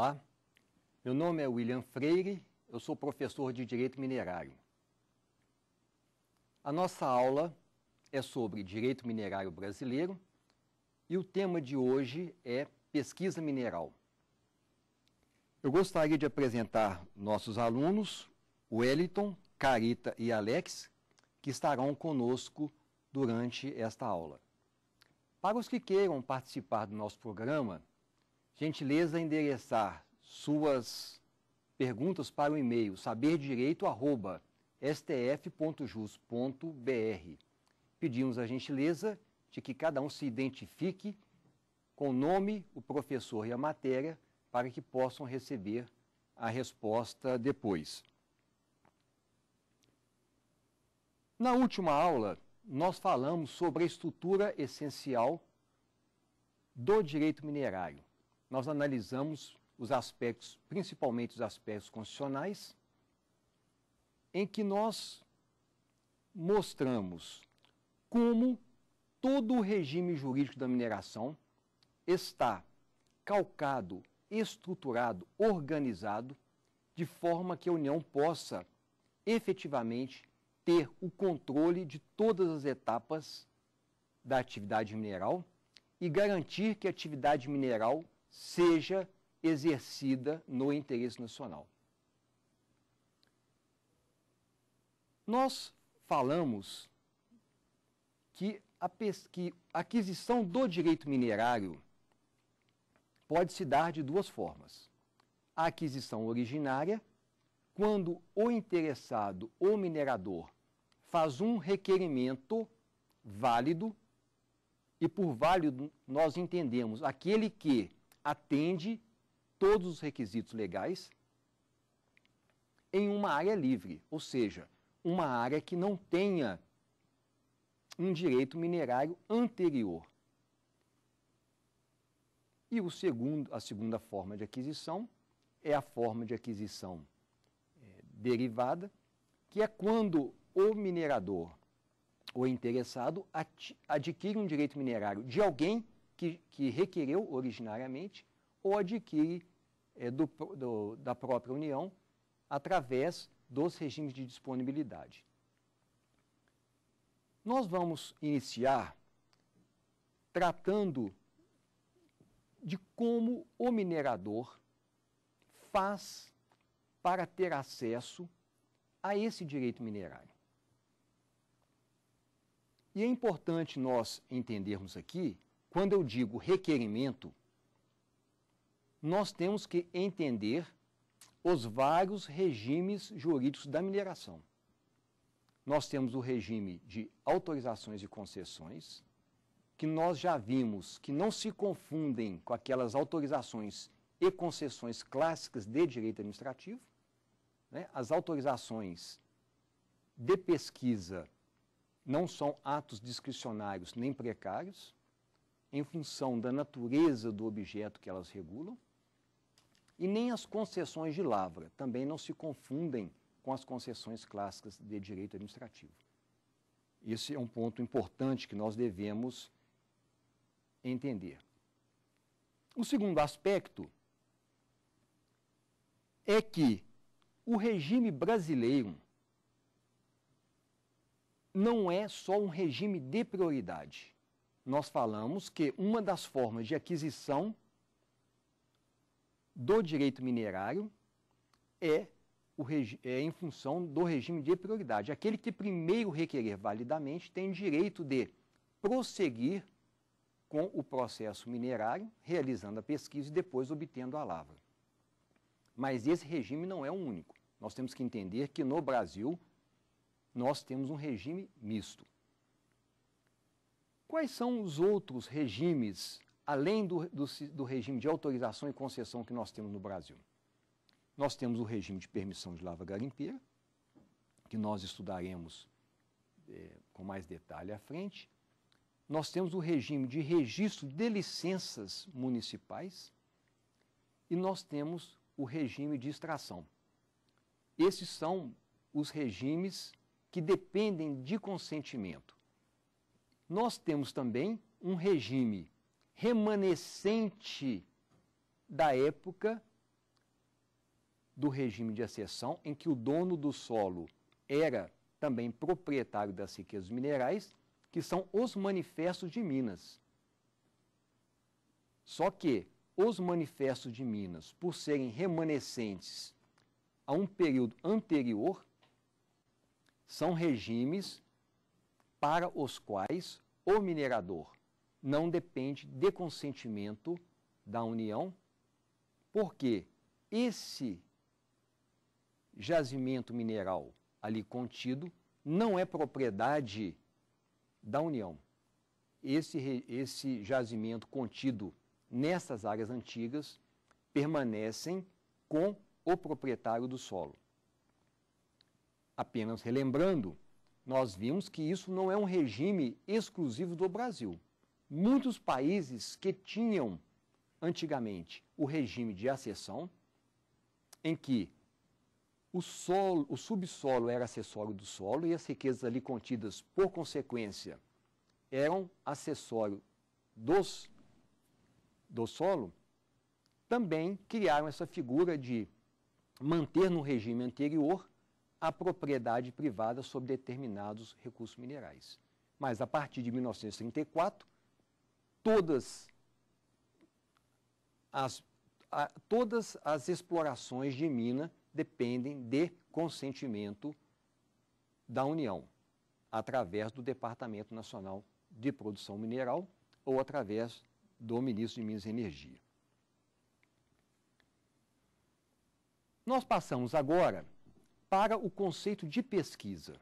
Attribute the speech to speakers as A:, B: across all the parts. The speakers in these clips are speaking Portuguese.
A: Olá, meu nome é William Freire, eu sou professor de Direito Minerário. A nossa aula é sobre Direito Minerário Brasileiro e o tema de hoje é Pesquisa Mineral. Eu gostaria de apresentar nossos alunos, Wellington, Carita e Alex, que estarão conosco durante esta aula. Para os que queiram participar do nosso programa, gentileza endereçar suas perguntas para o e-mail saberdireito@stf.jus.br. Pedimos a gentileza de que cada um se identifique com o nome, o professor e a matéria para que possam receber a resposta depois. Na última aula, nós falamos sobre a estrutura essencial do direito minerário nós analisamos os aspectos, principalmente os aspectos constitucionais, em que nós mostramos como todo o regime jurídico da mineração está calcado, estruturado, organizado, de forma que a União possa efetivamente ter o controle de todas as etapas da atividade mineral e garantir que a atividade mineral seja exercida no interesse nacional. Nós falamos que a, que a aquisição do direito minerário pode se dar de duas formas. A aquisição originária, quando o interessado ou minerador faz um requerimento válido, e por válido nós entendemos aquele que atende todos os requisitos legais em uma área livre, ou seja, uma área que não tenha um direito minerário anterior. E o segundo, a segunda forma de aquisição é a forma de aquisição é, derivada, que é quando o minerador ou interessado adquire um direito minerário de alguém que, que requereu originariamente ou adquire é, do, do, da própria União através dos regimes de disponibilidade. Nós vamos iniciar tratando de como o minerador faz para ter acesso a esse direito minerário. E é importante nós entendermos aqui quando eu digo requerimento, nós temos que entender os vários regimes jurídicos da mineração. Nós temos o regime de autorizações e concessões, que nós já vimos que não se confundem com aquelas autorizações e concessões clássicas de direito administrativo. Né? As autorizações de pesquisa não são atos discricionários nem precários em função da natureza do objeto que elas regulam, e nem as concessões de lavra também não se confundem com as concessões clássicas de direito administrativo. Esse é um ponto importante que nós devemos entender. O segundo aspecto é que o regime brasileiro não é só um regime de prioridade nós falamos que uma das formas de aquisição do direito minerário é, o, é em função do regime de prioridade. Aquele que primeiro requerer validamente tem direito de prosseguir com o processo minerário, realizando a pesquisa e depois obtendo a lavra. Mas esse regime não é o único. Nós temos que entender que no Brasil nós temos um regime misto. Quais são os outros regimes, além do, do, do regime de autorização e concessão que nós temos no Brasil? Nós temos o regime de permissão de lava garimpeira, que nós estudaremos é, com mais detalhe à frente. Nós temos o regime de registro de licenças municipais e nós temos o regime de extração. Esses são os regimes que dependem de consentimento nós temos também um regime remanescente da época do regime de acessão, em que o dono do solo era também proprietário das riquezas minerais, que são os manifestos de Minas. Só que os manifestos de Minas, por serem remanescentes a um período anterior, são regimes para os quais o minerador não depende de consentimento da União, porque esse jazimento mineral ali contido não é propriedade da União. Esse, esse jazimento contido nessas áreas antigas permanecem com o proprietário do solo. Apenas relembrando, nós vimos que isso não é um regime exclusivo do Brasil. Muitos países que tinham antigamente o regime de acessão, em que o, solo, o subsolo era acessório do solo e as riquezas ali contidas, por consequência, eram acessório dos, do solo, também criaram essa figura de manter no regime anterior a propriedade privada sobre determinados recursos minerais. Mas a partir de 1934, todas as, a, todas as explorações de mina dependem de consentimento da União, através do Departamento Nacional de Produção Mineral ou através do Ministro de Minas e Energia. Nós passamos agora para o conceito de pesquisa.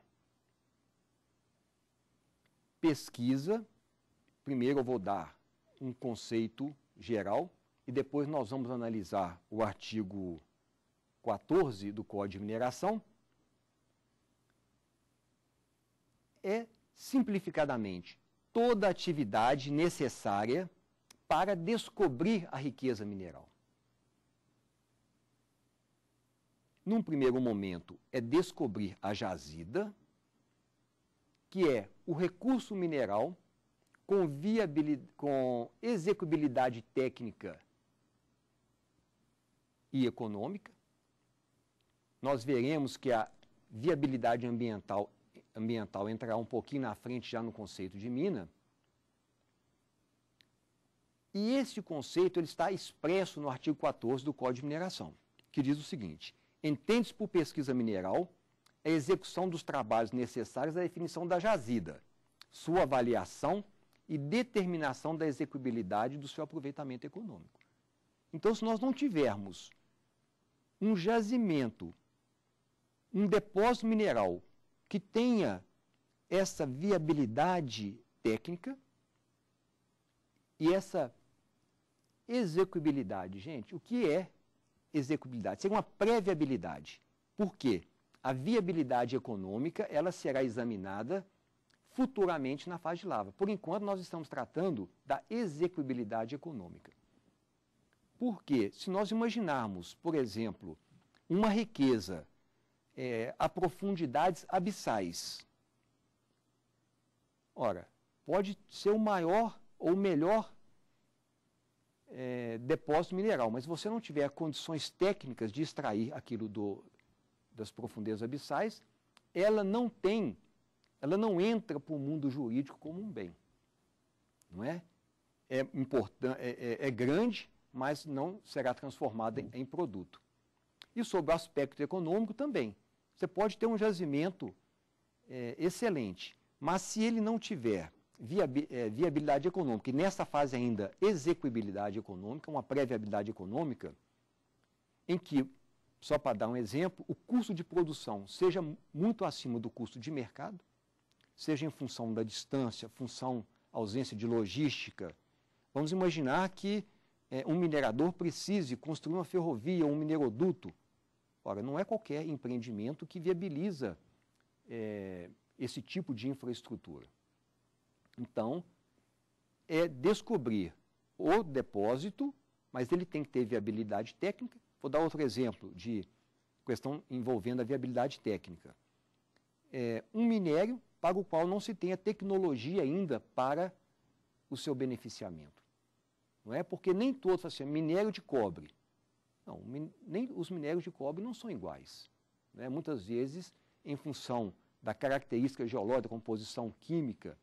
A: Pesquisa, primeiro eu vou dar um conceito geral e depois nós vamos analisar o artigo 14 do Código de Mineração. É, simplificadamente, toda atividade necessária para descobrir a riqueza mineral. num primeiro momento, é descobrir a jazida, que é o recurso mineral com, com execuibilidade técnica e econômica. Nós veremos que a viabilidade ambiental, ambiental entrará um pouquinho na frente já no conceito de mina. E esse conceito ele está expresso no artigo 14 do Código de Mineração, que diz o seguinte: Entende-se por pesquisa mineral a execução dos trabalhos necessários à definição da jazida, sua avaliação e determinação da execuibilidade do seu aproveitamento econômico. Então, se nós não tivermos um jazimento, um depósito mineral que tenha essa viabilidade técnica e essa execuibilidade, gente, o que é execuibilidade, seria uma pré-viabilidade. Por quê? A viabilidade econômica ela será examinada futuramente na fase de lava. Por enquanto, nós estamos tratando da execuibilidade econômica. Porque se nós imaginarmos, por exemplo, uma riqueza é, a profundidades abissais, ora, pode ser o maior ou melhor é, depósito mineral, mas se você não tiver condições técnicas de extrair aquilo do, das profundezas abissais, ela não tem, ela não entra para o mundo jurídico como um bem. Não é? É, importante, é, é, é grande, mas não será transformada em, em produto. E sobre o aspecto econômico também. Você pode ter um jazimento é, excelente, mas se ele não tiver eh, viabilidade econômica e nessa fase ainda execuibilidade econômica, uma pré-viabilidade econômica, em que, só para dar um exemplo, o custo de produção seja muito acima do custo de mercado, seja em função da distância, função ausência de logística. Vamos imaginar que é, um minerador precise construir uma ferrovia, um mineroduto. Ora, não é qualquer empreendimento que viabiliza é, esse tipo de infraestrutura. Então, é descobrir o depósito, mas ele tem que ter viabilidade técnica. Vou dar outro exemplo de questão envolvendo a viabilidade técnica. É um minério para o qual não se tem a tecnologia ainda para o seu beneficiamento. Não é porque nem todos, assim, minério de cobre. Não, nem os minérios de cobre não são iguais. Né? Muitas vezes, em função da característica geológica, da composição química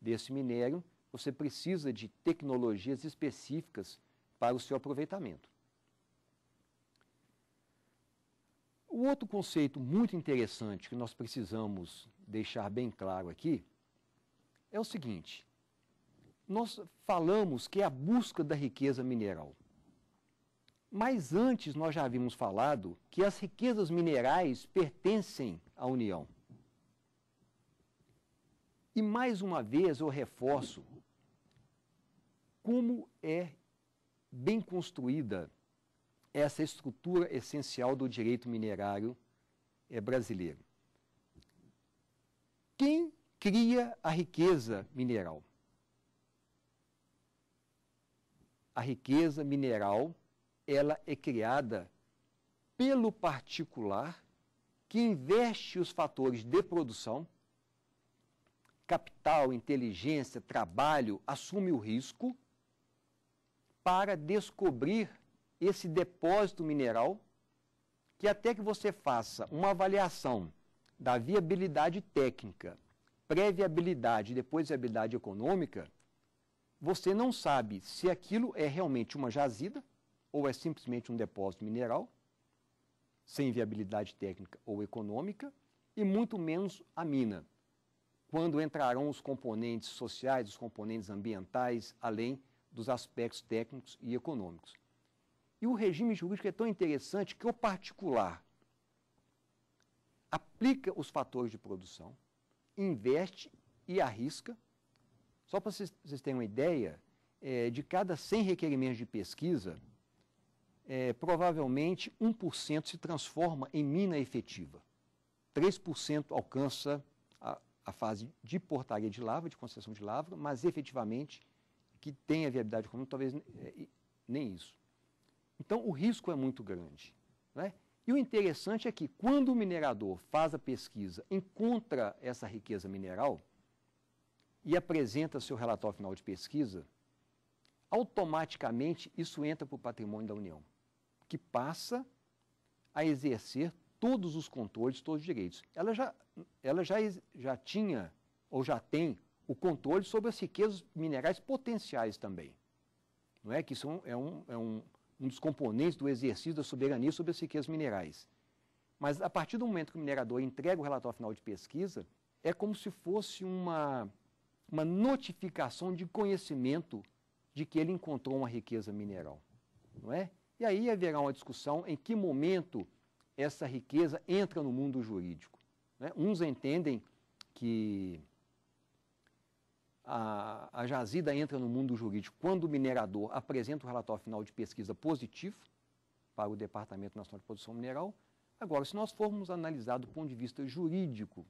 A: desse minério, você precisa de tecnologias específicas para o seu aproveitamento. O outro conceito muito interessante que nós precisamos deixar bem claro aqui é o seguinte: nós falamos que é a busca da riqueza mineral. Mas antes nós já havíamos falado que as riquezas minerais pertencem à União. E mais uma vez eu reforço como é bem construída essa estrutura essencial do direito minerário é, brasileiro. Quem cria a riqueza mineral? A riqueza mineral ela é criada pelo particular que investe os fatores de produção capital, inteligência, trabalho, assume o risco para descobrir esse depósito mineral que até que você faça uma avaliação da viabilidade técnica, pré-viabilidade e depois viabilidade econômica, você não sabe se aquilo é realmente uma jazida ou é simplesmente um depósito mineral, sem viabilidade técnica ou econômica, e muito menos a mina quando entrarão os componentes sociais, os componentes ambientais, além dos aspectos técnicos e econômicos. E o regime jurídico é tão interessante que o particular aplica os fatores de produção, investe e arrisca. Só para vocês, terem uma ideia, é, de cada 100 requerimentos de pesquisa, é, provavelmente 1% se transforma em mina efetiva. 3% alcança a fase de portaria de lavra, de concessão de lavra, mas efetivamente que tenha viabilidade comum, talvez é, nem isso. Então o risco é muito grande. Né? E o interessante é que quando o minerador faz a pesquisa, encontra essa riqueza mineral e apresenta seu relatório final de pesquisa, automaticamente isso entra para o patrimônio da União, que passa a exercer todos os controles, todos os direitos. Ela já, ela já, já tinha ou já tem o controle sobre as riquezas minerais potenciais também. Não é que isso é, é um, é um, um dos componentes do exercício da soberania sobre as riquezas minerais. Mas a partir do momento que o minerador entrega o relatório final de pesquisa, é como se fosse uma, uma notificação de conhecimento de que ele encontrou uma riqueza mineral. Não é? E aí haverá uma discussão em que momento essa riqueza entra no mundo jurídico. Né? Uns entendem que a, a jazida entra no mundo jurídico quando o minerador apresenta o relatório final de pesquisa positivo para o Departamento Nacional de Produção Mineral. Agora, se nós formos analisar do ponto de vista jurídico,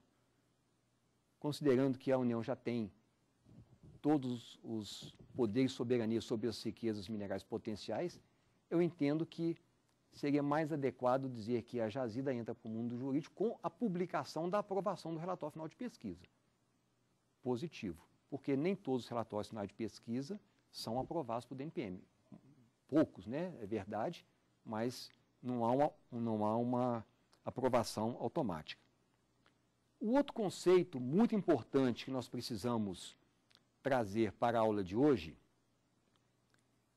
A: considerando que a União já tem todos os poderes e soberania sobre as riquezas minerais potenciais, eu entendo que seria mais adequado dizer que a jazida entra para o mundo jurídico com a publicação da aprovação do relatório final de pesquisa. Positivo, porque nem todos os relatórios finais de pesquisa são aprovados pelo DNPM. Poucos, né? É verdade, mas não há uma, não há uma aprovação automática. O outro conceito muito importante que nós precisamos trazer para a aula de hoje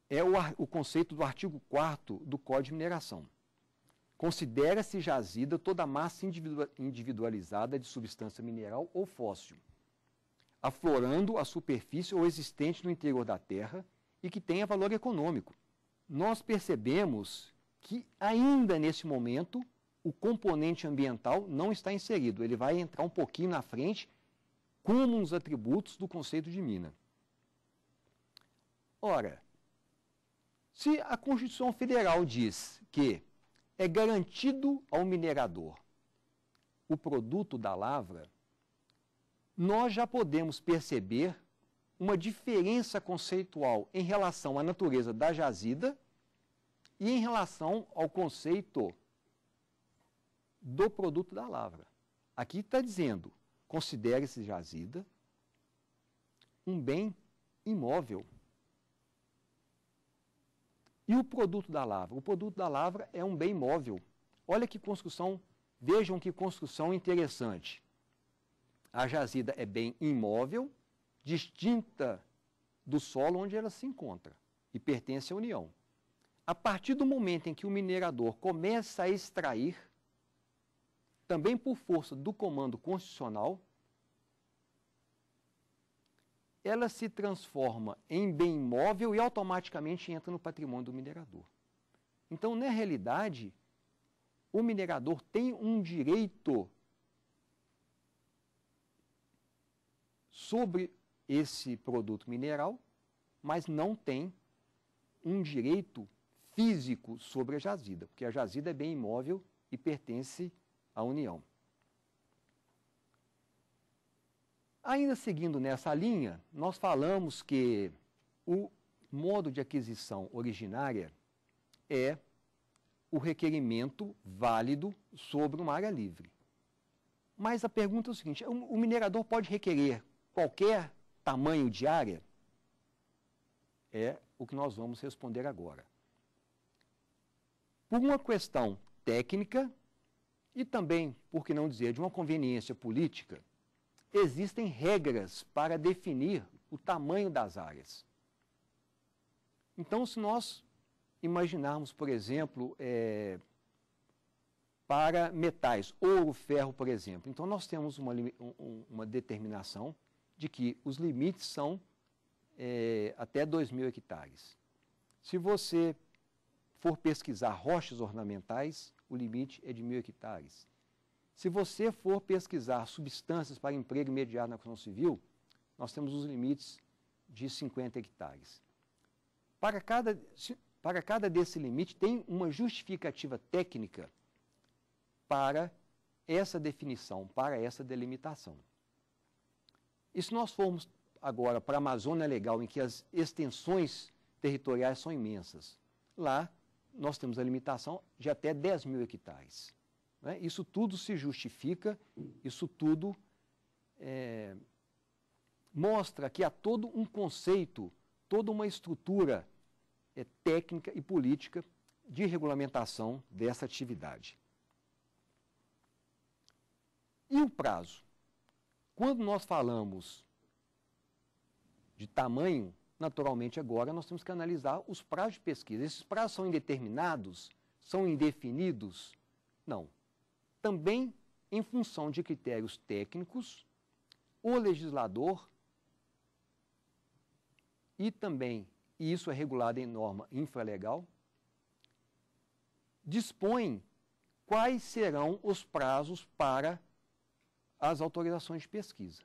A: é o, o conceito do artigo 4 do Código de Mineração. Considera-se jazida toda a massa individualizada de substância mineral ou fóssil, aflorando a superfície ou existente no interior da terra e que tenha valor econômico. Nós percebemos que ainda nesse momento o componente ambiental não está inserido, ele vai entrar um pouquinho na frente como uns atributos do conceito de mina. Ora, se a Constituição Federal diz que é garantido ao minerador o produto da lavra, nós já podemos perceber uma diferença conceitual em relação à natureza da jazida e em relação ao conceito do produto da lavra. Aqui está dizendo, considere-se jazida um bem imóvel. E o produto da lavra? O produto da lavra é um bem móvel. Olha que construção, vejam que construção interessante. A jazida é bem imóvel, distinta do solo onde ela se encontra e pertence à União. A partir do momento em que o minerador começa a extrair, também por força do comando constitucional, ela se transforma em bem imóvel e automaticamente entra no patrimônio do minerador. Então, na realidade, o minerador tem um direito sobre esse produto mineral, mas não tem um direito físico sobre a jazida, porque a jazida é bem imóvel e pertence à União. Ainda seguindo nessa linha, nós falamos que o modo de aquisição originária é o requerimento válido sobre uma área livre. Mas a pergunta é o seguinte: o minerador pode requerer qualquer tamanho de área? É o que nós vamos responder agora. Por uma questão técnica e também, por que não dizer, de uma conveniência política, existem regras para definir o tamanho das áreas. Então, se nós imaginarmos, por exemplo, é, para metais, ouro, ferro, por exemplo, então nós temos uma, uma determinação de que os limites são é, até 2 mil hectares. Se você for pesquisar rochas ornamentais, o limite é de mil hectares. Se você for pesquisar substâncias para emprego imediato na construção civil, nós temos os limites de 50 hectares. Para cada, para cada desse limite, tem uma justificativa técnica para essa definição, para essa delimitação. E se nós formos agora para a Amazônia Legal, em que as extensões territoriais são imensas, lá nós temos a limitação de até 10 mil hectares. Né? Isso tudo se justifica, isso tudo é, mostra que há todo um conceito, toda uma estrutura é, técnica e política de regulamentação dessa atividade. E o prazo? Quando nós falamos de tamanho, naturalmente agora nós temos que analisar os prazos de pesquisa. Esses prazos são indeterminados? São indefinidos? Não também em função de critérios técnicos, o legislador e também, e isso é regulado em norma infralegal, dispõe quais serão os prazos para as autorizações de pesquisa,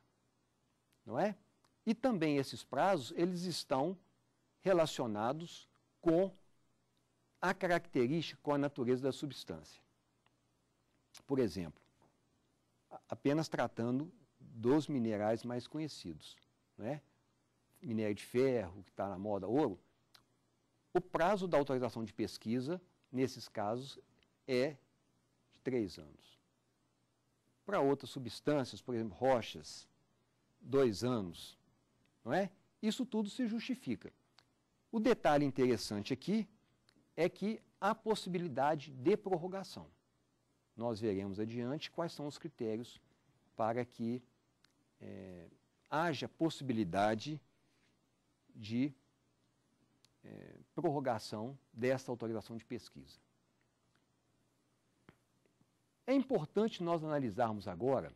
A: não é? E também esses prazos, eles estão relacionados com a característica, com a natureza da substância por exemplo, apenas tratando dos minerais mais conhecidos, né? minério de ferro, que está na moda, ouro, o prazo da autorização de pesquisa, nesses casos, é de três anos. Para outras substâncias, por exemplo, rochas, dois anos, não é? Isso tudo se justifica. O detalhe interessante aqui é que há possibilidade de prorrogação nós veremos adiante quais são os critérios para que é, haja possibilidade de é, prorrogação dessa autorização de pesquisa. É importante nós analisarmos agora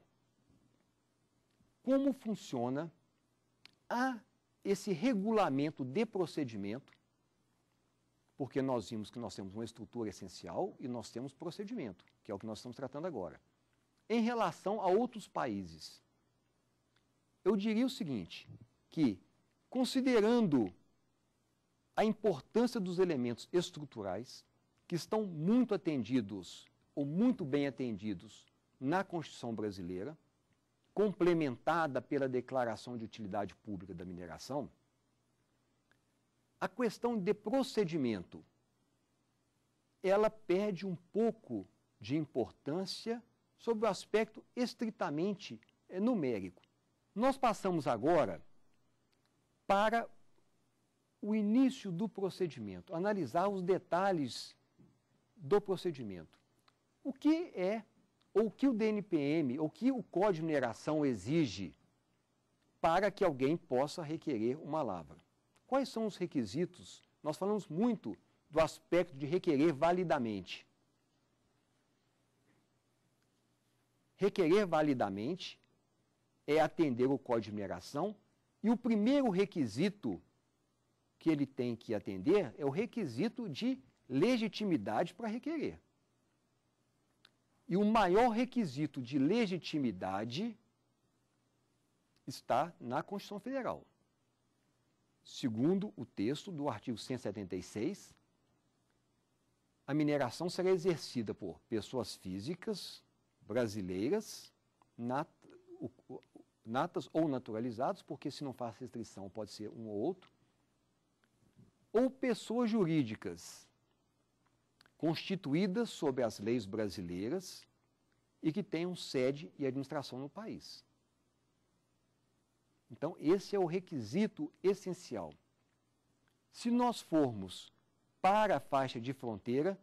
A: como funciona a esse regulamento de procedimento porque nós vimos que nós temos uma estrutura essencial e nós temos procedimento, que é o que nós estamos tratando agora. Em relação a outros países, eu diria o seguinte, que considerando a importância dos elementos estruturais, que estão muito atendidos ou muito bem atendidos na Constituição brasileira, complementada pela Declaração de Utilidade Pública da Mineração, a questão de procedimento, ela perde um pouco de importância sobre o aspecto estritamente eh, numérico. Nós passamos agora para o início do procedimento, analisar os detalhes do procedimento. O que é, ou que o DNPM, ou que o Código de Mineração exige para que alguém possa requerer uma lavra? Quais são os requisitos? Nós falamos muito do aspecto de requerer validamente. Requerer validamente é atender o código de mineração e o primeiro requisito que ele tem que atender é o requisito de legitimidade para requerer. E o maior requisito de legitimidade está na Constituição Federal. Segundo o texto do artigo 176, a mineração será exercida por pessoas físicas brasileiras nat natas ou naturalizados, porque se não faz restrição pode ser um ou outro, ou pessoas jurídicas constituídas sob as leis brasileiras e que tenham sede e administração no país. Então, esse é o requisito essencial. Se nós formos para a faixa de fronteira,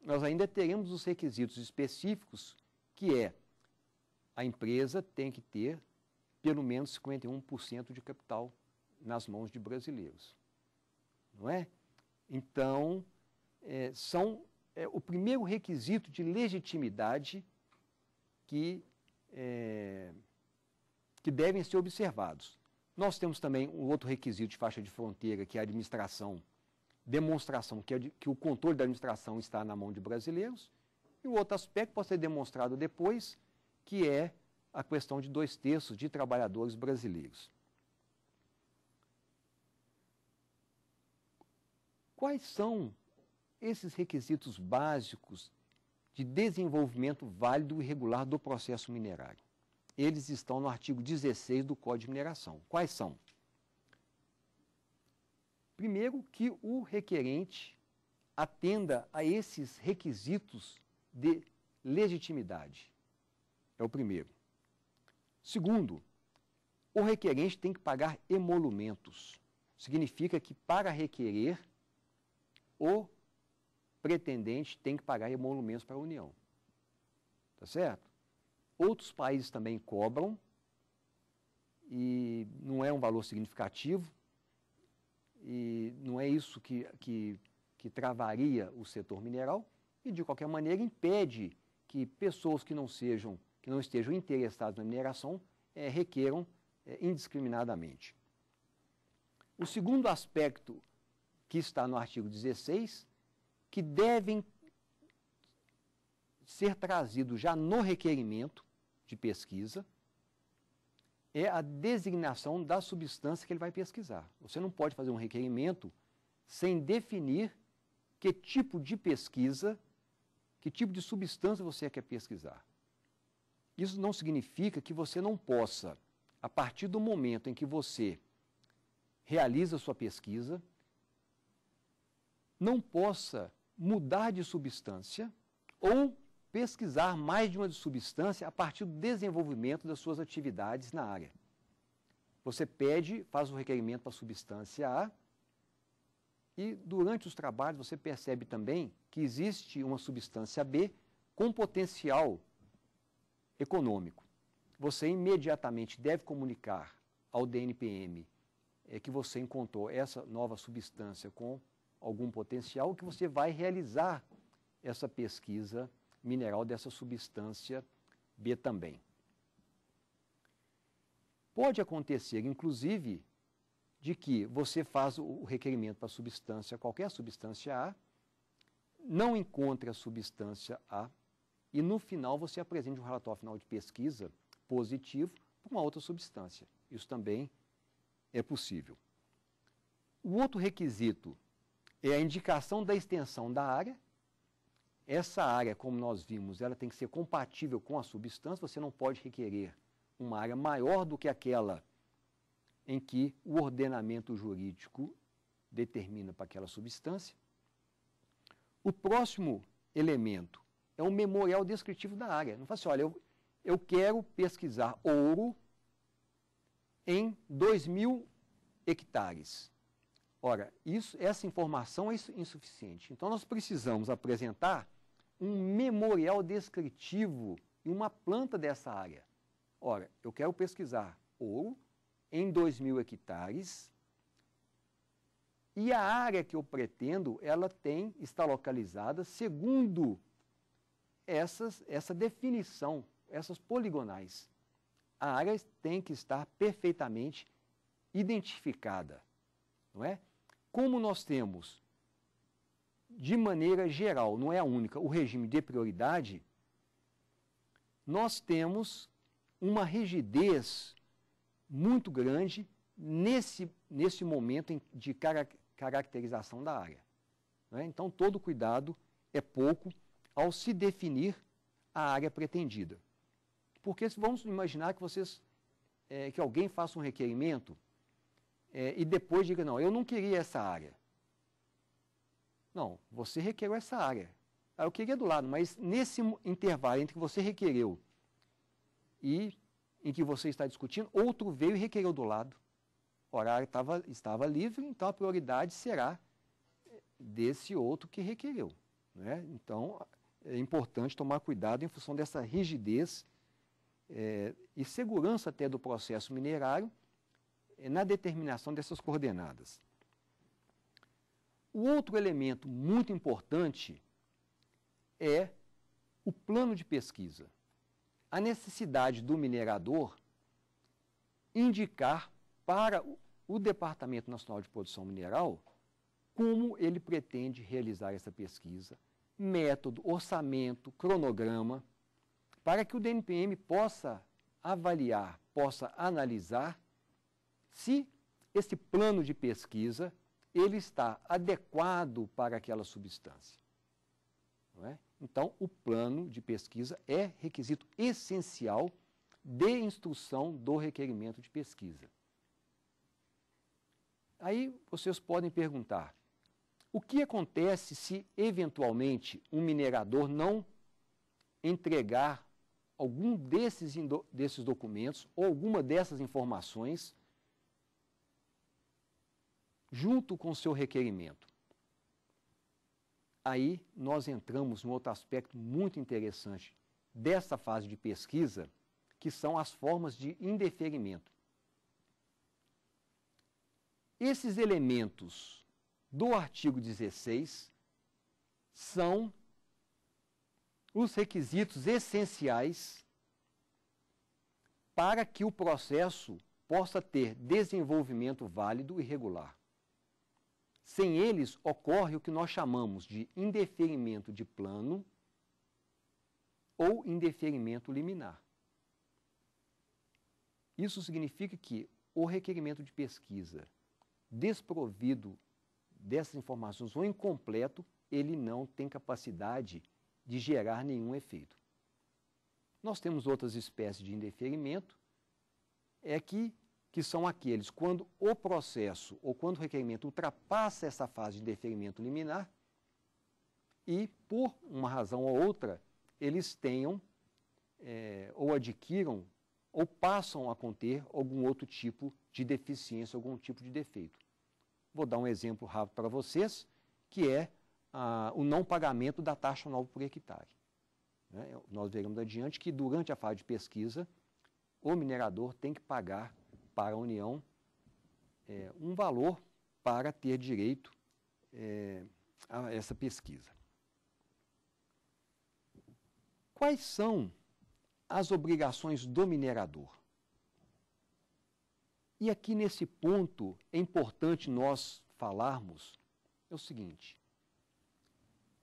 A: nós ainda teremos os requisitos específicos, que é a empresa tem que ter pelo menos 51% de capital nas mãos de brasileiros. Não é? Então, é, são é, o primeiro requisito de legitimidade que é, que devem ser observados. Nós temos também um outro requisito de faixa de fronteira, que é a administração, demonstração, que, é de, que o controle da administração está na mão de brasileiros. E o outro aspecto pode ser demonstrado depois, que é a questão de dois terços de trabalhadores brasileiros. Quais são esses requisitos básicos de desenvolvimento válido e regular do processo minerário? eles estão no artigo 16 do Código de Mineração. Quais são? Primeiro, que o requerente atenda a esses requisitos de legitimidade. É o primeiro. Segundo, o requerente tem que pagar emolumentos. Significa que, para requerer, o pretendente tem que pagar emolumentos para a União. Tá certo? Outros países também cobram e não é um valor significativo e não é isso que, que, que travaria o setor mineral e, de qualquer maneira, impede que pessoas que não sejam, que não estejam interessadas na mineração é, requeram é, indiscriminadamente. O segundo aspecto que está no artigo 16, que devem ser trazidos já no requerimento, de pesquisa é a designação da substância que ele vai pesquisar. Você não pode fazer um requerimento sem definir que tipo de pesquisa, que tipo de substância você quer pesquisar. Isso não significa que você não possa, a partir do momento em que você realiza sua pesquisa, não possa mudar de substância ou pesquisar mais de uma substância a partir do desenvolvimento das suas atividades na área. Você pede, faz o requerimento para a substância A e durante os trabalhos você percebe também que existe uma substância B com potencial econômico. Você imediatamente deve comunicar ao DNPM é, que você encontrou essa nova substância com algum potencial que você vai realizar essa pesquisa mineral dessa substância B também. Pode acontecer, inclusive, de que você faz o requerimento para substância, qualquer substância A, não encontre a substância A e no final você apresente um relatório final de pesquisa positivo para uma outra substância. Isso também é possível. O outro requisito é a indicação da extensão da área essa área, como nós vimos, ela tem que ser compatível com a substância, você não pode requerer uma área maior do que aquela em que o ordenamento jurídico determina para aquela substância. O próximo elemento é um memorial descritivo da área. Não fala assim, olha, eu, eu quero pesquisar ouro em 2 mil hectares. Ora, isso, essa informação é insuficiente. Então, nós precisamos apresentar um memorial descritivo e uma planta dessa área. Ora, eu quero pesquisar ouro em 2 mil hectares e a área que eu pretendo, ela tem, está localizada segundo essas, essa definição, essas poligonais. A área tem que estar perfeitamente identificada, não é? Como nós temos de maneira geral, não é a única, o regime de prioridade, nós temos uma rigidez muito grande nesse, nesse momento de caracterização da área. Né? Então, todo cuidado é pouco ao se definir a área pretendida. Porque vamos imaginar que vocês, é, que alguém faça um requerimento é, e depois diga, não, eu não queria essa área. Não, você requereu essa área. Ah, eu queria do lado, mas nesse intervalo entre que você requereu e em que você está discutindo, outro veio e requereu do lado. O horário estava, estava livre, então a prioridade será eh, desse outro que requereu. Né? Então, é importante tomar cuidado em função dessa rigidez é, e segurança até do processo minerário eh, na determinação dessas coordenadas. O outro elemento muito importante é o plano de pesquisa. A necessidade do minerador indicar para o Departamento Nacional de Produção Mineral como ele pretende realizar essa pesquisa, método, orçamento, cronograma, para que o DNPM possa avaliar, possa analisar se esse plano de pesquisa ele está adequado para aquela substância. É? Então, o plano de pesquisa é requisito essencial de instrução do requerimento de pesquisa. Aí vocês podem perguntar, o que acontece se, eventualmente, um minerador não entregar algum desses, desses documentos ou alguma dessas informações junto com o seu requerimento. Aí nós entramos num outro aspecto muito interessante dessa fase de pesquisa, que são as formas de indeferimento. Esses elementos do artigo 16 são os requisitos essenciais para que o processo possa ter desenvolvimento válido e regular. Sem eles, ocorre o que nós chamamos de indeferimento de plano ou indeferimento liminar. Isso significa que o requerimento de pesquisa desprovido dessas informações ou incompleto, ele não tem capacidade de gerar nenhum efeito. Nós temos outras espécies de indeferimento, é que que são aqueles quando o processo ou quando o requerimento ultrapassa essa fase de deferimento liminar e, por uma razão ou outra, eles tenham é, ou adquiram ou passam a conter algum outro tipo de deficiência, algum tipo de defeito. Vou dar um exemplo rápido para vocês, que é ah, o não pagamento da taxa nova por hectare. Né? Nós veremos adiante que durante a fase de pesquisa, o minerador tem que pagar para a União é, um valor para ter direito é, a essa pesquisa. Quais são as obrigações do minerador? E aqui nesse ponto é importante nós falarmos é o seguinte: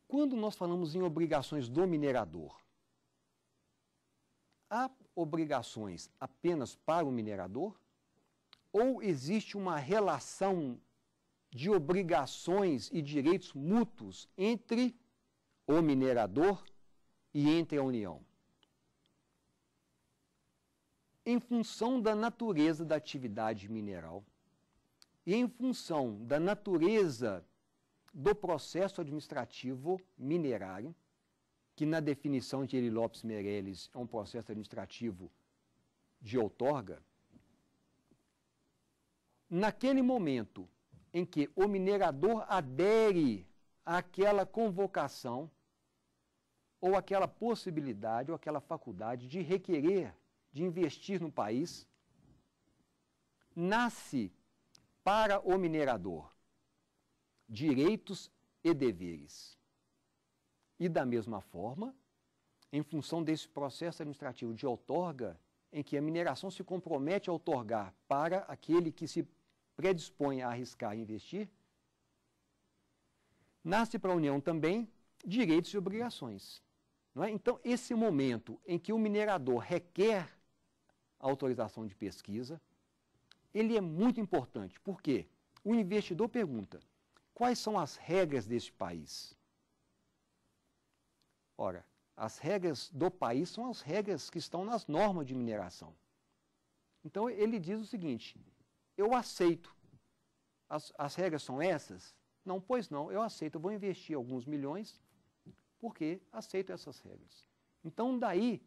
A: quando nós falamos em obrigações do minerador, há obrigações apenas para o minerador? ou existe uma relação de obrigações e direitos mútuos entre o minerador e entre a União. Em função da natureza da atividade mineral e em função da natureza do processo administrativo minerário, que na definição de Eli Lopes Meirelles é um processo administrativo de outorga, naquele momento em que o minerador adere àquela convocação, ou aquela possibilidade, ou aquela faculdade de requerer, de investir no país, nasce para o minerador direitos e deveres. E da mesma forma, em função desse processo administrativo de outorga, em que a mineração se compromete a outorgar para aquele que se predispõe a arriscar e investir, nasce para a União também direitos e obrigações. É? Então, esse momento em que o minerador requer autorização de pesquisa, ele é muito importante, porque o investidor pergunta, quais são as regras deste país? Ora, as regras do país são as regras que estão nas normas de mineração. Então, ele diz o seguinte, eu aceito. As, as regras são essas? Não, pois não, eu aceito, eu vou investir alguns milhões, porque aceito essas regras. Então, daí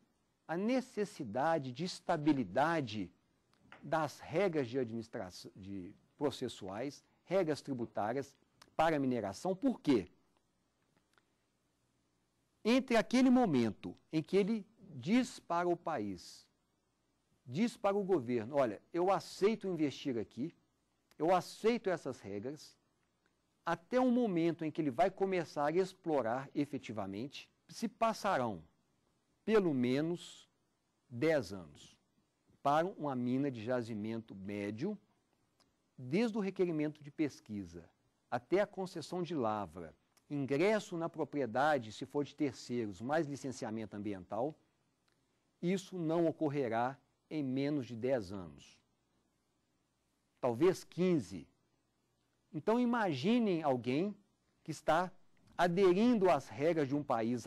A: a necessidade de estabilidade das regras de administração, de processuais, regras tributárias para a mineração. Por quê? Entre aquele momento em que ele diz para o país diz para o governo: olha, eu aceito investir aqui, eu aceito essas regras, até o momento em que ele vai começar a explorar efetivamente, se passarão pelo menos 10 anos para uma mina de jazimento médio, desde o requerimento de pesquisa até a concessão de lavra, ingresso na propriedade, se for de terceiros, mais licenciamento ambiental, isso não ocorrerá em menos de 10 anos. Talvez 15. Então imaginem alguém que está aderindo às regras de um país,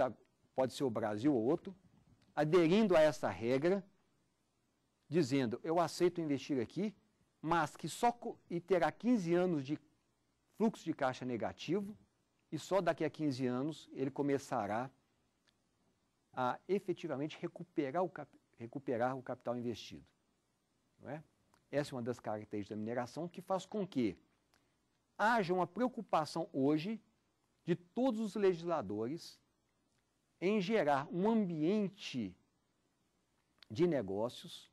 A: pode ser o Brasil ou outro, aderindo a essa regra, dizendo: eu aceito investir aqui, mas que só e terá 15 anos de fluxo de caixa negativo e só daqui a 15 anos ele começará a efetivamente recuperar o, capital recuperar o capital investido. Não é? Essa é uma das características da mineração que faz com que haja uma preocupação hoje de todos os legisladores em gerar um ambiente de negócios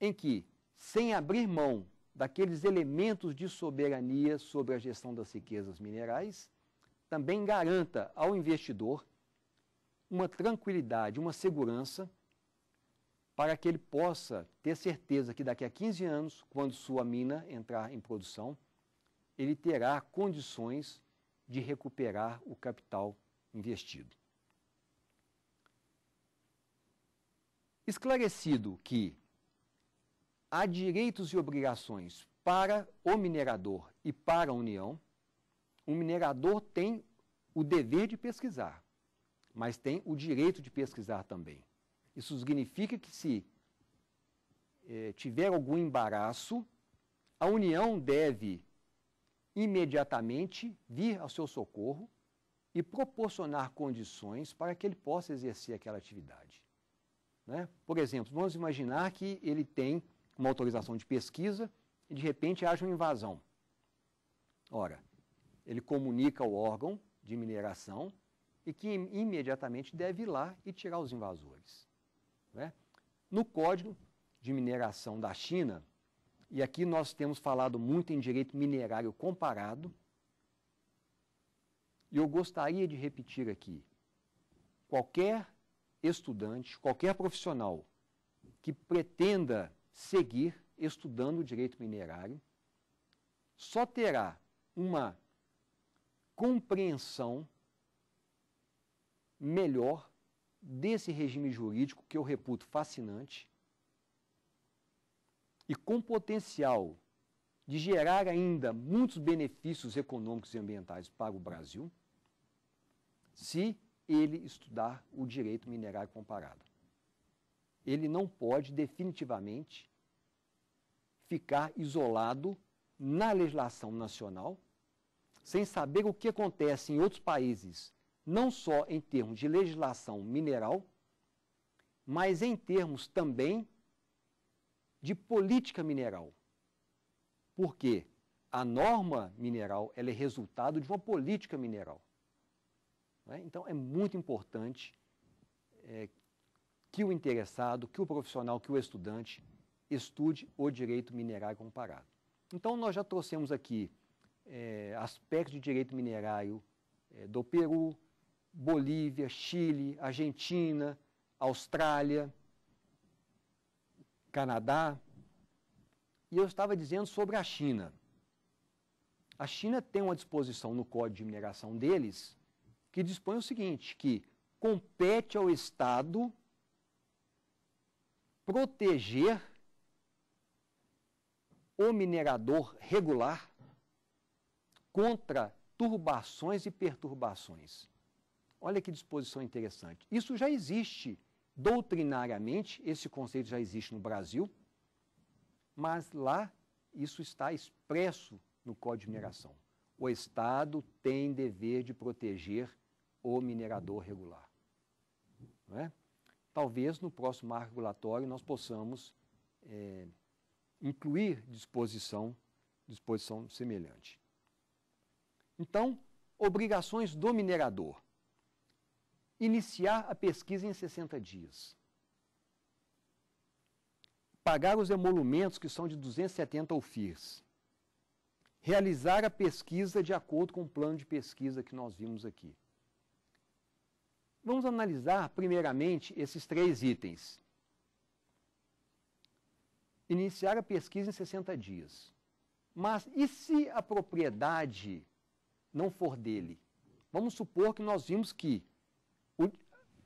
A: em que, sem abrir mão daqueles elementos de soberania sobre a gestão das riquezas minerais, também garanta ao investidor uma tranquilidade, uma segurança para que ele possa ter certeza que daqui a 15 anos, quando sua mina entrar em produção, ele terá condições de recuperar o capital investido. Esclarecido que há direitos e obrigações para o minerador e para a União, o minerador tem o dever de pesquisar, mas tem o direito de pesquisar também. Isso significa que se eh, tiver algum embaraço, a União deve imediatamente vir ao seu socorro e proporcionar condições para que ele possa exercer aquela atividade. Né? Por exemplo, vamos imaginar que ele tem uma autorização de pesquisa e de repente haja uma invasão. Ora, ele comunica ao órgão de mineração e que imediatamente deve ir lá e tirar os invasores. Né? No Código de Mineração da China, e aqui nós temos falado muito em direito minerário comparado, e eu gostaria de repetir aqui: qualquer estudante, qualquer profissional que pretenda seguir estudando o direito minerário, só terá uma compreensão melhor desse regime jurídico que eu reputo fascinante e com potencial de gerar ainda muitos benefícios econômicos e ambientais para o Brasil, se ele estudar o direito minerário comparado. Ele não pode definitivamente ficar isolado na legislação nacional, sem saber o que acontece em outros países não só em termos de legislação mineral, mas em termos também de política mineral. Porque a norma mineral ela é resultado de uma política mineral. Né? Então, é muito importante é, que o interessado, que o profissional, que o estudante estude o direito minerário comparado. Então, nós já trouxemos aqui é, aspectos de direito minerário é, do Peru, Bolívia, Chile, Argentina, Austrália, Canadá. E eu estava dizendo sobre a China. A China tem uma disposição no Código de Mineração deles que dispõe o seguinte, que compete ao Estado proteger o minerador regular contra turbações e perturbações. Olha que disposição interessante. Isso já existe doutrinariamente, esse conceito já existe no Brasil, mas lá isso está expresso no Código de Mineração. O Estado tem dever de proteger o minerador regular. É? Talvez no próximo marco regulatório nós possamos é, incluir disposição, disposição semelhante. Então, obrigações do minerador iniciar a pesquisa em 60 dias. Pagar os emolumentos que são de 270 UFIRs. Realizar a pesquisa de acordo com o plano de pesquisa que nós vimos aqui. Vamos analisar primeiramente esses três itens. Iniciar a pesquisa em 60 dias. Mas e se a propriedade não for dele? Vamos supor que nós vimos que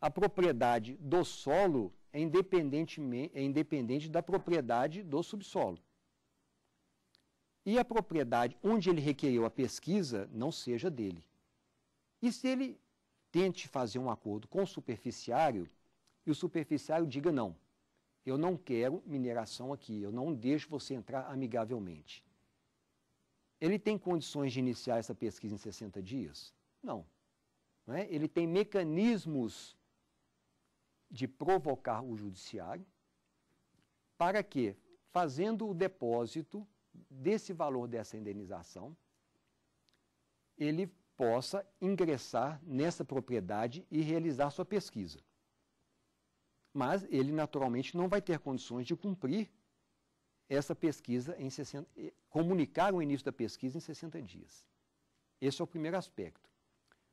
A: a propriedade do solo é independente, é independente da propriedade do subsolo. E a propriedade onde ele requeriu a pesquisa não seja dele. E se ele tente fazer um acordo com o superficiário e o superficiário diga não, eu não quero mineração aqui, eu não deixo você entrar amigavelmente. Ele tem condições de iniciar essa pesquisa em 60 dias? Não. não é? Ele tem mecanismos de provocar o judiciário para que, fazendo o depósito desse valor dessa indenização, ele possa ingressar nessa propriedade e realizar sua pesquisa. Mas ele, naturalmente, não vai ter condições de cumprir essa pesquisa em 60, eh, comunicar o início da pesquisa em 60 dias. Esse é o primeiro aspecto.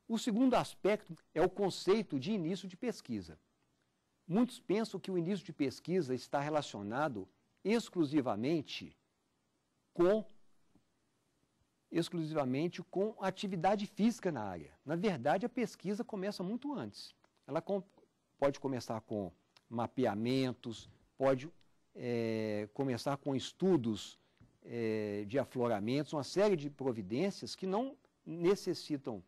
A: O segundo aspecto é o conceito de início de pesquisa. Muitos pensam que o início de pesquisa está relacionado exclusivamente com exclusivamente com atividade física na área. Na verdade, a pesquisa começa muito antes. Ela com, pode começar com mapeamentos, pode é, começar com estudos é, de afloramentos, uma série de providências que não necessitam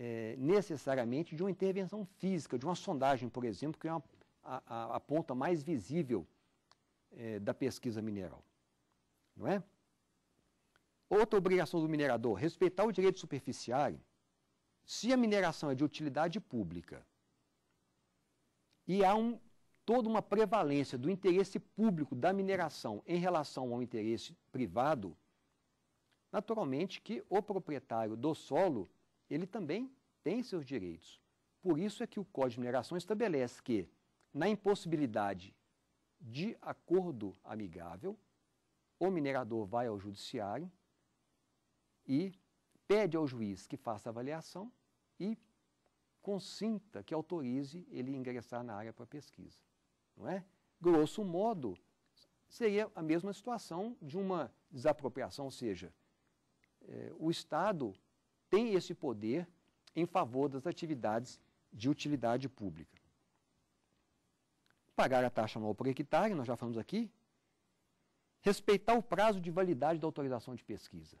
A: é, necessariamente de uma intervenção física, de uma sondagem, por exemplo, que é uma, a, a, ponta mais visível é, da pesquisa mineral. Não é? Outra obrigação do minerador, respeitar o direito superficiário, se a mineração é de utilidade pública e há um, toda uma prevalência do interesse público da mineração em relação ao interesse privado, naturalmente que o proprietário do solo ele também tem seus direitos. Por isso é que o Código de Mineração estabelece que, na impossibilidade de acordo amigável, o minerador vai ao judiciário e pede ao juiz que faça a avaliação e consinta que autorize ele ingressar na área para pesquisa. Não é? Grosso modo, seria a mesma situação de uma desapropriação, ou seja, eh, o Estado tem esse poder em favor das atividades de utilidade pública. Pagar a taxa anual por hectare, nós já falamos aqui. Respeitar o prazo de validade da autorização de pesquisa.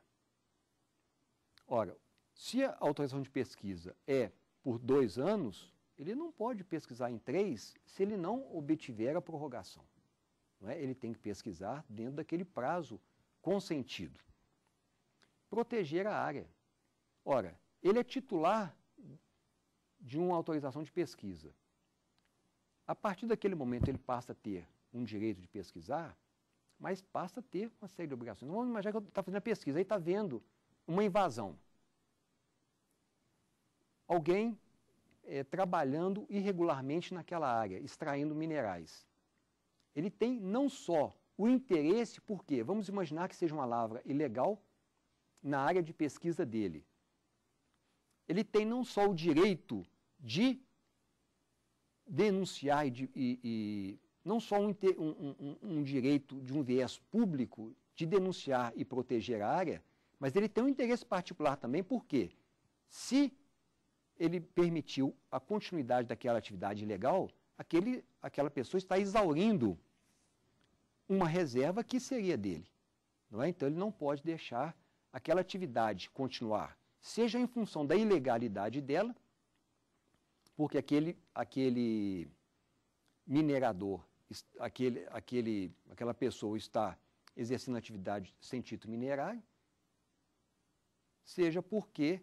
A: Ora, se a autorização de pesquisa é por dois anos, ele não pode pesquisar em três se ele não obtiver a prorrogação. Não é? Ele tem que pesquisar dentro daquele prazo consentido. Proteger a área. Ora, ele é titular de uma autorização de pesquisa. A partir daquele momento, ele passa a ter um direito de pesquisar, mas passa a ter uma série de obrigações. Não vamos imaginar que está fazendo a pesquisa, aí está vendo uma invasão. Alguém é, trabalhando irregularmente naquela área, extraindo minerais. Ele tem não só o interesse, porque vamos imaginar que seja uma lavra ilegal na área de pesquisa dele ele tem não só o direito de denunciar e, de, e, e não só um, um, um, um, direito de um viés público de denunciar e proteger a área, mas ele tem um interesse particular também, porque se ele permitiu a continuidade daquela atividade ilegal, aquele, aquela pessoa está exaurindo uma reserva que seria dele. Não é? Então ele não pode deixar aquela atividade continuar seja em função da ilegalidade dela, porque aquele, aquele minerador, aquele, aquele, aquela pessoa está exercendo atividade sem título minerário, seja porque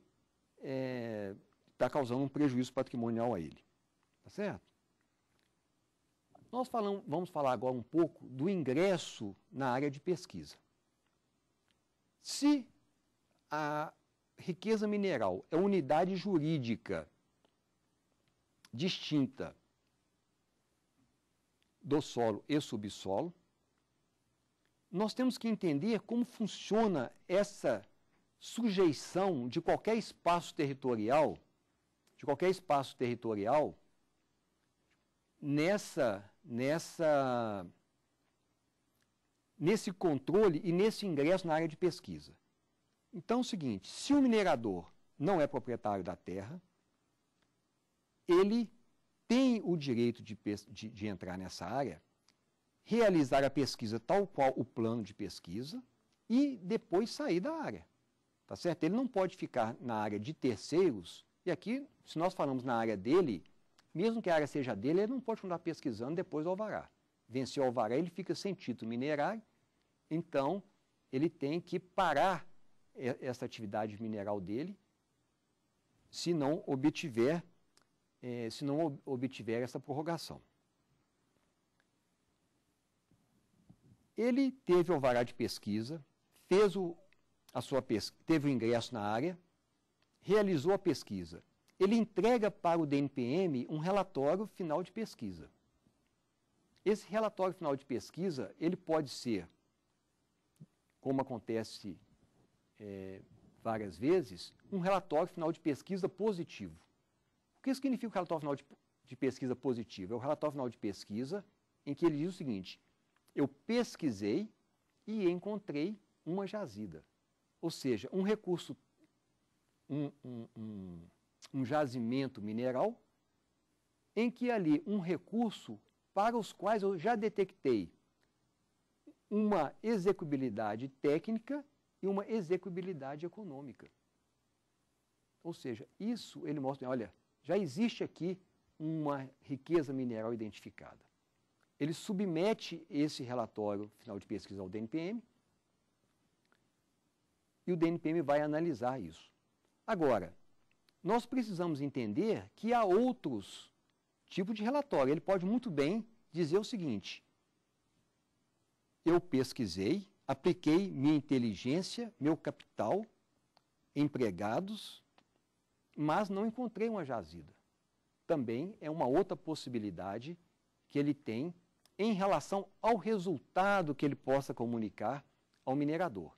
A: está é, tá causando um prejuízo patrimonial a ele. Tá certo? Nós falamos, vamos falar agora um pouco do ingresso na área de pesquisa. Se a, riqueza mineral é unidade jurídica distinta do solo e subsolo, nós temos que entender como funciona essa sujeição de qualquer espaço territorial, de qualquer espaço territorial, nessa, nessa, nesse controle e nesse ingresso na área de pesquisa. Então é o seguinte, se o minerador não é proprietário da terra, ele tem o direito de, de, de entrar nessa área, realizar a pesquisa tal qual o plano de pesquisa e depois sair da área. Tá certo? Ele não pode ficar na área de terceiros, e aqui, se nós falamos na área dele, mesmo que a área seja dele, ele não pode continuar pesquisando depois do alvará. Venceu o alvará, ele fica sem título minerário, então ele tem que parar essa atividade mineral dele se não obtiver, é, se não obtiver essa prorrogação. Ele teve o alvará de pesquisa, fez o, a sua pesquisa, teve o ingresso na área, realizou a pesquisa. Ele entrega para o DNPM um relatório final de pesquisa. Esse relatório final de pesquisa, ele pode ser, como acontece é, várias vezes, um relatório final de pesquisa positivo. O que significa o relatório final de, de pesquisa positivo? É o relatório final de pesquisa em que ele diz o seguinte: eu pesquisei e encontrei uma jazida. Ou seja, um recurso, um, um, um, um jazimento mineral, em que ali um recurso para os quais eu já detectei uma execuibilidade técnica e uma execuibilidade econômica. Ou seja, isso ele mostra, olha, já existe aqui uma riqueza mineral identificada. Ele submete esse relatório final de pesquisa ao DNPM e o DNPM vai analisar isso. Agora, nós precisamos entender que há outros tipos de relatório. Ele pode muito bem dizer o seguinte: eu pesquisei, apliquei minha inteligência, meu capital, empregados, mas não encontrei uma jazida. Também é uma outra possibilidade que ele tem em relação ao resultado que ele possa comunicar ao minerador.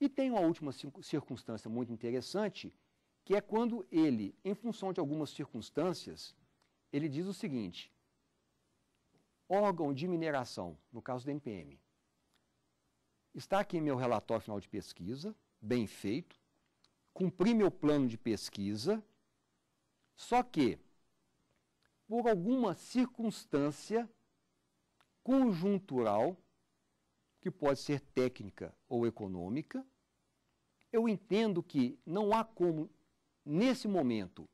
A: E tem uma última circunstância muito interessante, que é quando ele, em função de algumas circunstâncias, ele diz o seguinte: órgão de mineração, no caso do MPM, Está aqui meu relatório final de pesquisa, bem feito. Cumpri meu plano de pesquisa. Só que, por alguma circunstância conjuntural, que pode ser técnica ou econômica, eu entendo que não há como, nesse momento,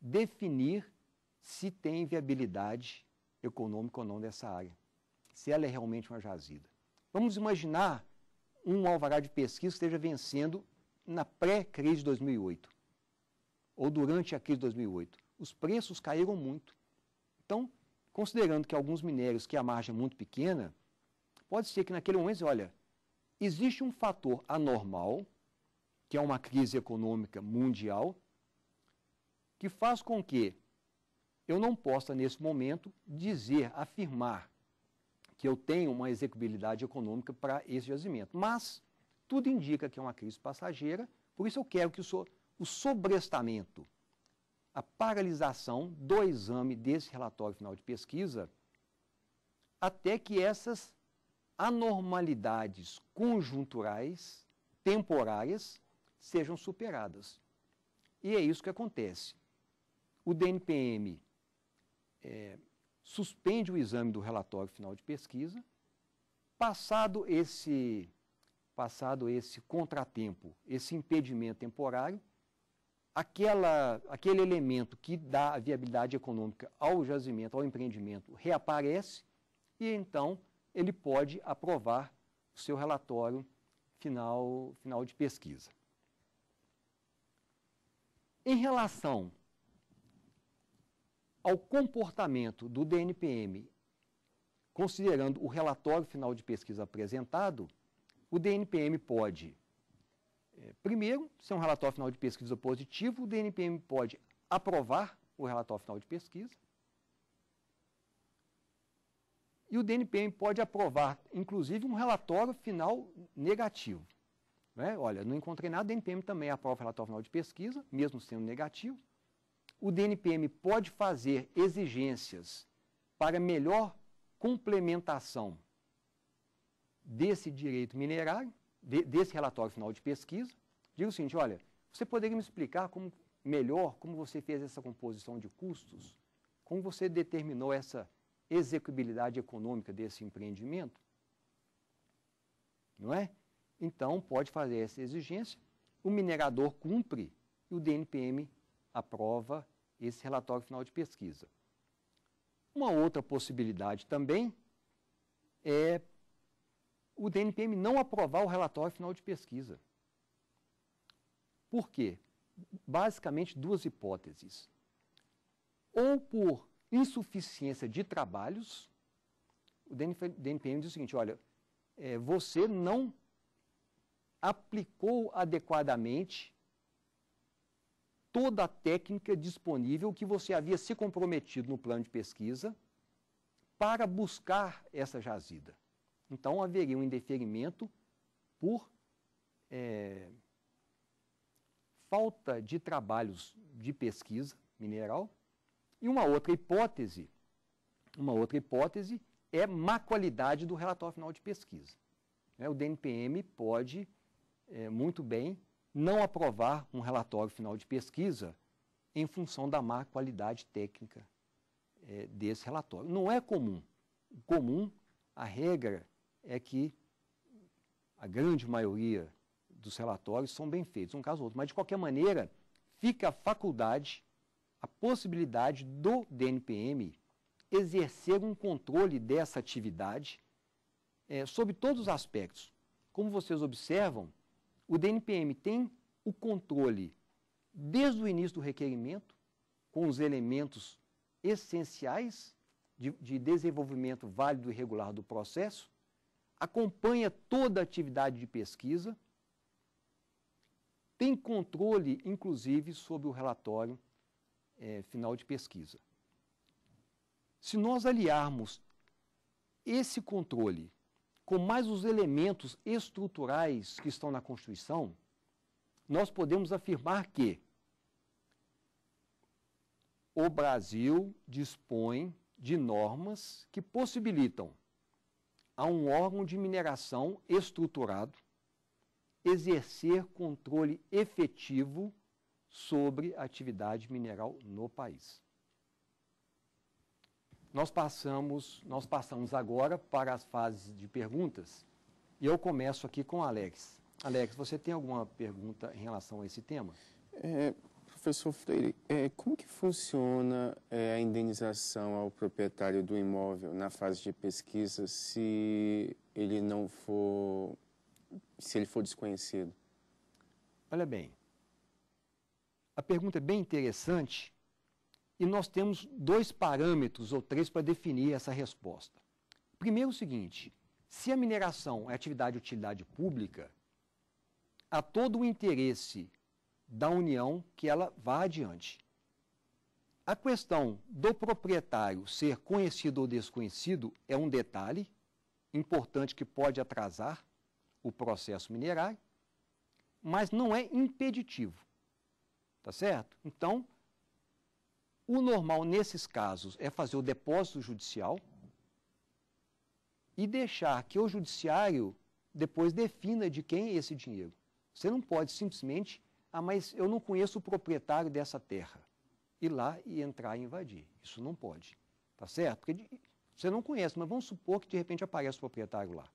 A: definir se tem viabilidade econômica ou não dessa área, se ela é realmente uma jazida. Vamos imaginar um alvará de pesquisa que esteja vencendo na pré-crise de 2008 ou durante a crise de 2008. Os preços caíram muito. Então, considerando que alguns minérios que a margem é muito pequena, pode ser que naquele momento, olha, existe um fator anormal, que é uma crise econômica mundial, que faz com que eu não possa, nesse momento, dizer, afirmar que eu tenho uma execuibilidade econômica para esse jazimento. Mas tudo indica que é uma crise passageira, por isso eu quero que o, so, o sobrestamento, a paralisação do exame desse relatório final de pesquisa, até que essas anormalidades conjunturais, temporárias, sejam superadas. E é isso que acontece. O DNPM é, eh, suspende o exame do relatório final de pesquisa. Passado esse, passado esse contratempo, esse impedimento temporário, aquela, aquele elemento que dá a viabilidade econômica ao jazimento, ao empreendimento, reaparece e então ele pode aprovar o seu relatório final, final de pesquisa. Em relação ao comportamento do DNPM, considerando o relatório final de pesquisa apresentado, o DNPM pode, é, primeiro, se é um relatório final de pesquisa positivo, o DNPM pode aprovar o relatório final de pesquisa. E o DNPM pode aprovar, inclusive, um relatório final negativo. Né? Olha, não encontrei nada, o DNPM também aprova o relatório final de pesquisa, mesmo sendo negativo o DNPM pode fazer exigências para melhor complementação desse direito minerário, de, desse relatório final de pesquisa. Digo o seguinte, olha, você poderia me explicar como melhor como você fez essa composição de custos? Como você determinou essa execuibilidade econômica desse empreendimento? Não é? Então, pode fazer essa exigência, o minerador cumpre e o DNPM aprova esse relatório final de pesquisa. Uma outra possibilidade também é o DNPM não aprovar o relatório final de pesquisa. Por quê? Basicamente duas hipóteses. Ou por insuficiência de trabalhos, o DNPM diz o seguinte, olha, é, você não aplicou adequadamente toda a técnica disponível que você havia se comprometido no plano de pesquisa para buscar essa jazida. Então, haveria um indeferimento por é, falta de trabalhos de pesquisa mineral. E uma outra hipótese, uma outra hipótese é má qualidade do relatório final de pesquisa. Né, o DNPM pode é, muito bem não aprovar um relatório final de pesquisa em função da má qualidade técnica é, desse relatório. Não é comum. O comum, a regra é que a grande maioria dos relatórios são bem feitos, um caso ou outro. Mas, de qualquer maneira, fica a faculdade, a possibilidade do DNPM exercer um controle dessa atividade é, sobre todos os aspectos. Como vocês observam, o DNPM tem o controle desde o início do requerimento, com os elementos essenciais de, de desenvolvimento válido e regular do processo, acompanha toda a atividade de pesquisa, tem controle, inclusive, sobre o relatório é, final de pesquisa. Se nós aliarmos esse controle com mais os elementos estruturais que estão na Constituição, nós podemos afirmar que o Brasil dispõe de normas que possibilitam a um órgão de mineração estruturado exercer controle efetivo sobre a atividade mineral no país. Nós passamos, nós passamos agora para as fases de perguntas. E eu começo aqui com Alex. Alex, você tem alguma pergunta em relação a esse tema? É, professor Freire, é, como que funciona é, a indenização ao proprietário do imóvel na fase de pesquisa se ele não for, se ele for desconhecido? Olha bem, a pergunta é bem interessante e nós temos dois parâmetros ou três para definir essa resposta. Primeiro, o seguinte: se a mineração é atividade de utilidade pública, há todo o interesse da União que ela vá adiante. A questão do proprietário ser conhecido ou desconhecido é um detalhe importante que pode atrasar o processo minerário, mas não é impeditivo. Tá certo? Então, o normal nesses casos é fazer o depósito judicial e deixar que o judiciário depois defina de quem é esse dinheiro. Você não pode simplesmente, ah, mas eu não conheço o proprietário dessa terra, ir lá e entrar e invadir. Isso não pode, tá certo? Porque você não conhece, mas vamos supor que de repente aparece o proprietário lá.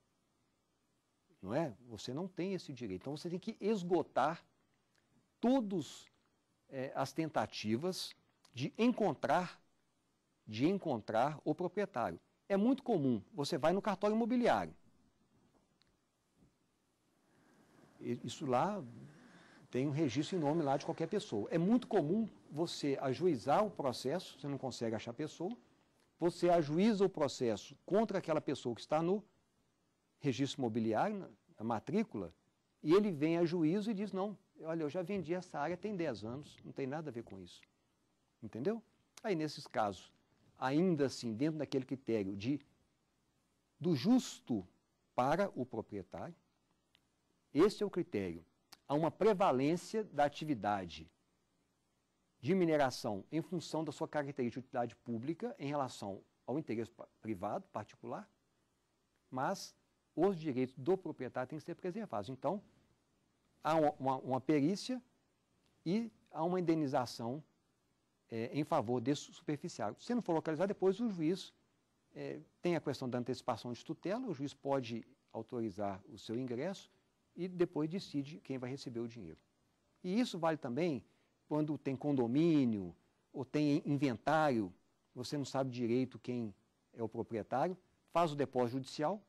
A: Não é? Você não tem esse direito. Então você tem que esgotar todas é, eh, as tentativas de encontrar de encontrar o proprietário. É muito comum, você vai no cartório imobiliário. Isso lá tem um registro em nome lá de qualquer pessoa. É muito comum você ajuizar o processo, você não consegue achar a pessoa, você ajuiza o processo contra aquela pessoa que está no registro imobiliário, na matrícula, e ele vem a juízo e diz, não, olha, eu já vendi essa área tem 10 anos, não tem nada a ver com isso. Entendeu? Aí, nesses casos, ainda assim, dentro daquele critério de do justo para o proprietário, esse é o critério. Há uma prevalência da atividade de mineração em função da sua característica de utilidade pública em relação ao interesse privado, particular, mas os direitos do proprietário têm que ser preservados. Então, há uma, uma perícia e há uma indenização é, em favor desse superficial. Se não for localizado, depois o juiz é, tem a questão da antecipação de tutela, o juiz pode autorizar o seu ingresso e depois decide quem vai receber o dinheiro. E isso vale também quando tem condomínio ou tem inventário, você não sabe direito quem é o proprietário, faz o depósito judicial,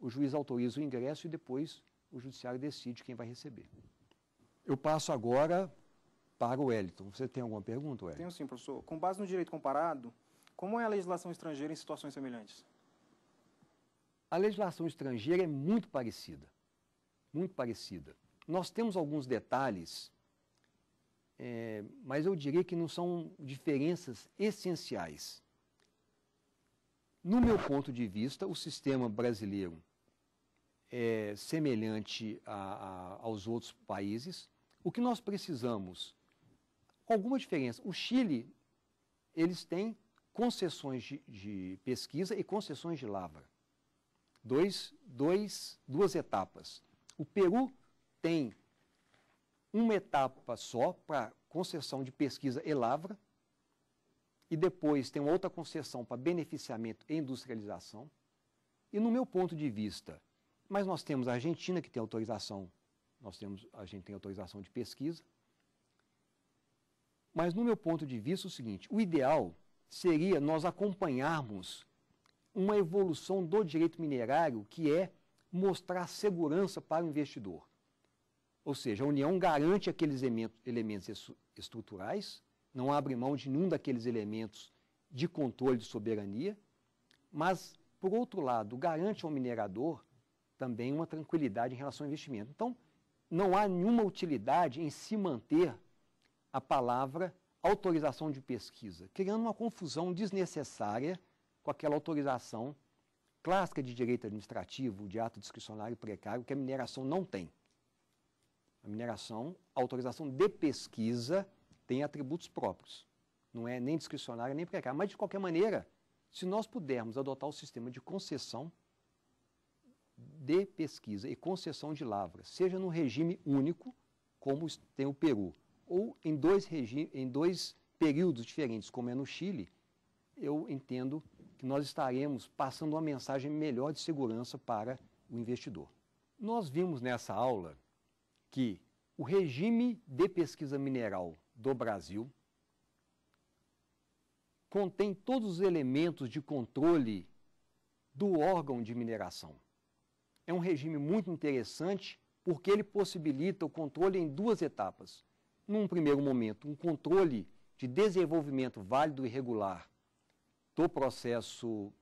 A: o juiz autoriza o ingresso e depois o judiciário decide quem vai receber. Eu passo agora para o Wellington. Você tem alguma pergunta, Wellington? Tenho sim, professor. Com base no direito comparado, como é a legislação estrangeira em situações semelhantes? A legislação estrangeira é muito parecida. Muito parecida. Nós temos alguns detalhes, é, mas eu diria que não são diferenças essenciais. No meu ponto de vista, o sistema brasileiro é semelhante a, a, aos outros países. O que nós precisamos com alguma diferença. O Chile, eles têm concessões de, de pesquisa e concessões de lavra. Dois, dois, duas etapas. O Peru tem uma etapa só para concessão de pesquisa e lavra, e depois tem outra concessão para beneficiamento e industrialização. E no meu ponto de vista, mas nós temos a Argentina que tem autorização, nós temos a gente tem autorização de pesquisa, mas, no meu ponto de vista, é o seguinte: o ideal seria nós acompanharmos uma evolução do direito minerário que é mostrar segurança para o investidor. Ou seja, a União garante aqueles elementos estruturais, não abre mão de nenhum daqueles elementos de controle de soberania, mas, por outro lado, garante ao minerador também uma tranquilidade em relação ao investimento. Então, não há nenhuma utilidade em se manter a palavra autorização de pesquisa, criando uma confusão desnecessária com aquela autorização clássica de direito administrativo, de ato discricionário precário, que a mineração não tem. A mineração, a autorização de pesquisa, tem atributos próprios. Não é nem discricionária nem precária. Mas, de qualquer maneira, se nós pudermos adotar o sistema de concessão de pesquisa e concessão de lavra, seja num regime único, como tem o Peru, ou em dois, em dois períodos diferentes, como é no Chile, eu entendo que nós estaremos passando uma mensagem melhor de segurança para o investidor. Nós vimos nessa aula que o regime de pesquisa mineral do Brasil contém todos os elementos de controle do órgão de mineração. É um regime muito interessante porque ele possibilita o controle em duas etapas num primeiro momento, um controle de desenvolvimento válido e regular do processo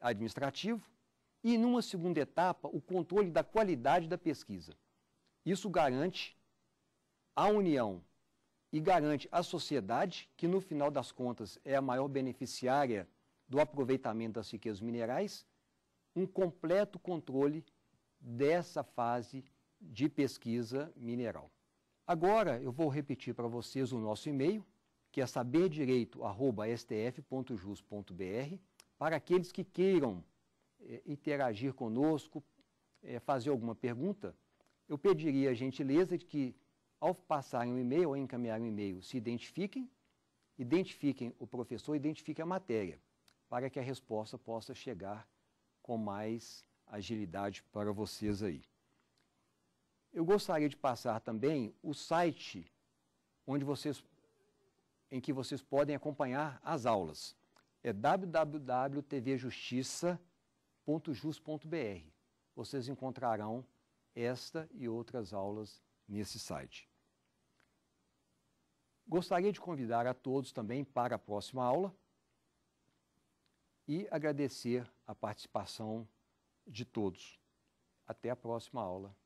A: administrativo e, numa segunda etapa, o controle da qualidade da pesquisa. Isso garante a União e garante à sociedade, que no final das contas é a maior beneficiária do aproveitamento das riquezas minerais, um completo controle dessa fase de pesquisa mineral. Agora eu vou repetir para vocês o nosso e-mail, que é saberdireito.stf.jus.br, para aqueles que queiram é, interagir conosco, é, fazer alguma pergunta, eu pediria a gentileza de que, ao passarem um e-mail ou encaminhar um e-mail, se identifiquem, identifiquem o professor, identifiquem a matéria, para que a resposta possa chegar com mais agilidade para vocês aí. Eu gostaria de passar também o site onde vocês, em que vocês podem acompanhar as aulas. É www.tvjustiça.jus.br. Vocês encontrarão esta e outras aulas nesse site. Gostaria de convidar a todos também para a próxima aula e agradecer a participação de todos. Até a próxima aula.